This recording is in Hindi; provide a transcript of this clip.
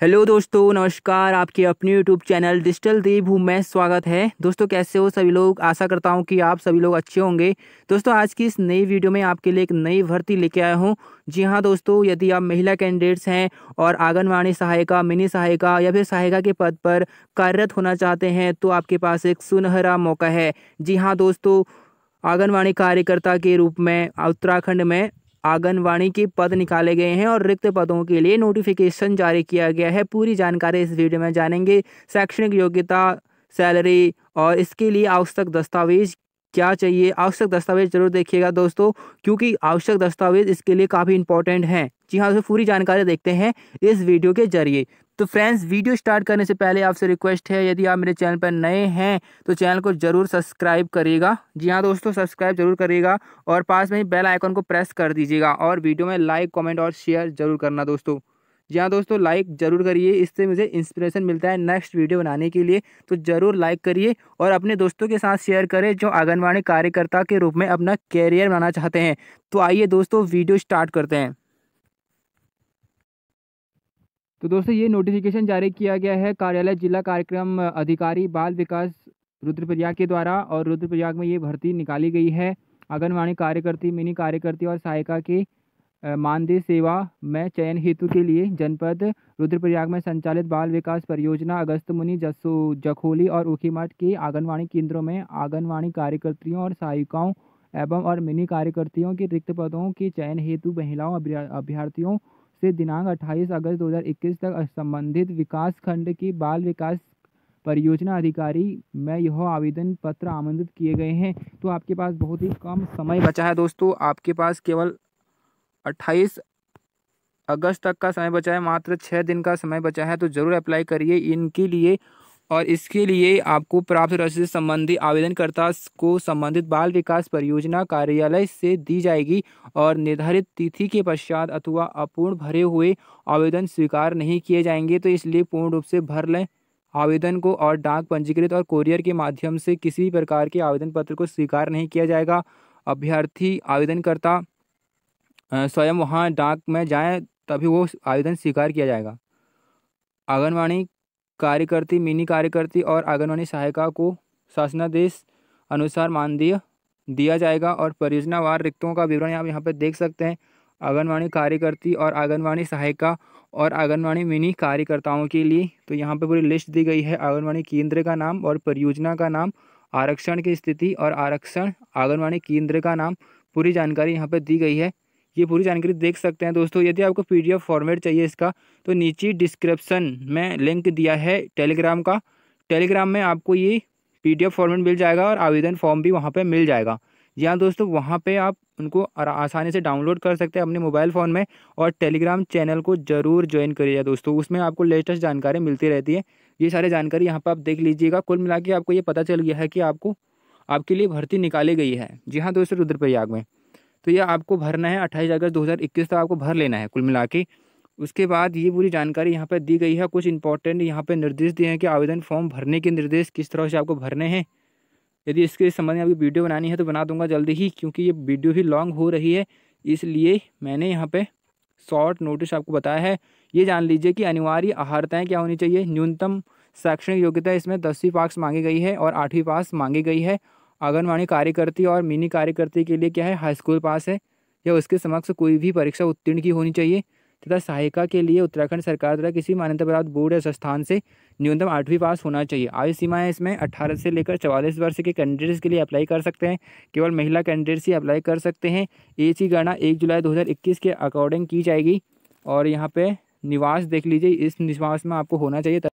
हेलो दोस्तों नमस्कार आपके अपने यूट्यूब चैनल डिजिटल हूँ मैं स्वागत है दोस्तों कैसे हो सभी लोग आशा करता हूँ कि आप सभी लोग अच्छे होंगे दोस्तों आज की इस नई वीडियो में आपके लिए एक नई भर्ती लेके आया हूँ जी हाँ दोस्तों यदि आप महिला कैंडिडेट्स हैं और आंगनवाड़ी सहायिका मिनी सहायिका या फिर सहायिका के पद पर कार्यरत होना चाहते हैं तो आपके पास एक सुनहरा मौका है जी हाँ दोस्तों आंगनवाड़ी कार्यकर्ता के रूप में उत्तराखंड में आंगनवाणी के पद निकाले गए हैं और रिक्त पदों के लिए नोटिफिकेशन जारी किया गया है पूरी जानकारी इस वीडियो में जानेंगे शैक्षणिक योग्यता सैलरी और इसके लिए आवश्यक दस्तावेज क्या चाहिए आवश्यक दस्तावेज जरूर देखिएगा दोस्तों क्योंकि आवश्यक दस्तावेज इसके लिए काफ़ी इंपॉर्टेंट हैं जी हाँ दोस्तों पूरी जानकारी देखते हैं इस वीडियो के जरिए तो फ्रेंड्स वीडियो स्टार्ट करने से पहले आपसे रिक्वेस्ट है यदि आप मेरे चैनल पर नए हैं तो चैनल को जरूर सब्सक्राइब करिएगा जी हाँ दोस्तों सब्सक्राइब जरूर करिएगा और पास में ही बेल आइकन को प्रेस कर दीजिएगा और वीडियो में लाइक कमेंट और शेयर जरूर करना दोस्तों जी हाँ दोस्तों लाइक ज़रूर करिए इससे मुझे इंस्पिरेशन मिलता है नेक्स्ट वीडियो बनाने के लिए तो ज़रूर लाइक करिए और अपने दोस्तों के साथ शेयर करें जो आंगनबाड़ी कार्यकर्ता के रूप में अपना कैरियर बनाना चाहते हैं तो आइए दोस्तों वीडियो स्टार्ट करते हैं तो दोस्तों ये नोटिफिकेशन जारी किया गया है कार्यालय जिला कार्यक्रम अधिकारी बाल विकास रुद्रप्रयाग के द्वारा और रुद्रप्रयाग में ये भर्ती निकाली गई है आंगनबाड़ी कार्यकर्ती मिनी कार्यकर्ती और सहायिका की मानदेय सेवा में चयन हेतु के लिए जनपद रुद्रप्रयाग में संचालित बाल विकास परियोजना अगस्त मुनि जसो जखोली और मठ के आंगनवाड़ी केंद्रों में आंगनवाड़ी कार्यकर्तियों और सहायिकाओं एवं और मिनी कार्यकर्तियों के रिक्त पदों के चयन हेतु महिलाओं अभ्यर्थियों से दिनांक 28 अगस्त 2021 तक संबंधित विकास खंड की बाल विकास परियोजना अधिकारी में यह आवेदन पत्र आमंत्रित किए गए हैं तो आपके पास बहुत ही कम समय बचा है दोस्तों आपके पास केवल अट्ठाईस अगस्त तक का समय बचा है मात्र छः दिन का समय बचा है तो ज़रूर अप्लाई करिए इनके लिए और इसके लिए आपको प्राप्त राशि संबंधी आवेदनकर्ता को संबंधित बाल विकास परियोजना कार्यालय से दी जाएगी और निर्धारित तिथि के पश्चात अथवा अपूर्ण भरे हुए आवेदन स्वीकार नहीं किए जाएंगे तो इसलिए पूर्ण रूप से भर लें आवेदन को और डाक पंजीकृत और कोरियर के माध्यम से किसी भी प्रकार के आवेदन पत्र को स्वीकार नहीं किया जाएगा अभ्यर्थी आवेदनकर्ता स्वयं वहाँ डाक में जाएं तभी वो आवेदन स्वीकार किया जाएगा आंगनवाड़ी कार्यकर्ती मिनी कार्यकर्ती और आंगनवाड़ी सहायिका को शासनादेश अनुसार मानदेय दिया जाएगा और परियोजनावार रिक्तों का विवरण आप यहाँ पर देख सकते हैं आंगनवाड़ी कार्यकर्ती और आंगनवाड़ी सहायिका और आंगनवाड़ी मिनी कार्यकर्ताओं के लिए तो यहाँ पर पूरी लिस्ट दी गई है आंगनवाड़ी केंद्र का नाम और परियोजना का नाम आरक्षण की स्थिति और आरक्षण आंगनवाड़ी केंद्र का नाम पूरी जानकारी यहाँ पर दी गई है ये पूरी जानकारी देख सकते हैं दोस्तों यदि आपको पी फॉर्मेट चाहिए इसका तो नीचे डिस्क्रिप्सन में लिंक दिया है टेलीग्राम का टेलीग्राम में आपको ये पी फॉर्मेट मिल जाएगा और आवेदन फॉर्म भी वहाँ पर मिल जाएगा जी हाँ दोस्तों वहाँ पे आप उनको आसानी से डाउनलोड कर सकते हैं अपने मोबाइल फ़ोन में और टेलीग्राम चैनल को ज़रूर ज्वाइन करिएगा दोस्तों उसमें आपको लेटेस्ट जानकारी मिलती रहती है ये सारी जानकारी यहाँ पर आप देख लीजिएगा कुल मिला आपको ये पता चल गया है कि आपको आपके लिए भर्ती निकाली गई है जी हाँ दोस्तों रुद्रप्रयाग में तो ये आपको भरना है अट्ठाईस अगस्त 2021 तक आपको भर लेना है कुल मिला के उसके बाद ये पूरी जानकारी यहाँ पर दी गई है कुछ इंपॉर्टेंट यहाँ पर निर्देश दिए हैं कि आवेदन फॉर्म भरने के निर्देश किस तरह से आपको भरने हैं यदि इसके संबंध में आपकी वीडियो बनानी है तो बना दूंगा जल्दी ही क्योंकि ये वीडियो भी लॉन्ग हो रही है इसलिए मैंने यहाँ पे शॉर्ट नोटिस आपको बताया है ये जान लीजिए कि अनिवार्य आहारताएँ क्या होनी चाहिए न्यूनतम शैक्षणिक योग्यता इसमें दसवीं पास मांगी गई है और आठवीं पास मांगी गई है आंगनवाड़ी कार्यकर्ती और मिनी कार्यकर्ती के लिए क्या है हाई स्कूल पास है या उसके समक्ष कोई भी परीक्षा उत्तीर्ण की होनी चाहिए तथा सहायिका के लिए उत्तराखंड सरकार द्वारा किसी मान्यता प्राप्त बोर्ड या संस्थान से न्यूनतम आठवीं पास होना चाहिए आयु सीमाएँ इसमें अट्ठारह से लेकर चवालीस वर्ष के कैंडिडेट्स के लिए अप्लाई कर सकते हैं केवल महिला कैंडिडेट्स ही अप्लाई कर सकते हैं एज की गणना एक जुलाई 2021 के अकॉर्डिंग की जाएगी और यहाँ पे निवास देख लीजिए इस निवास में आपको होना चाहिए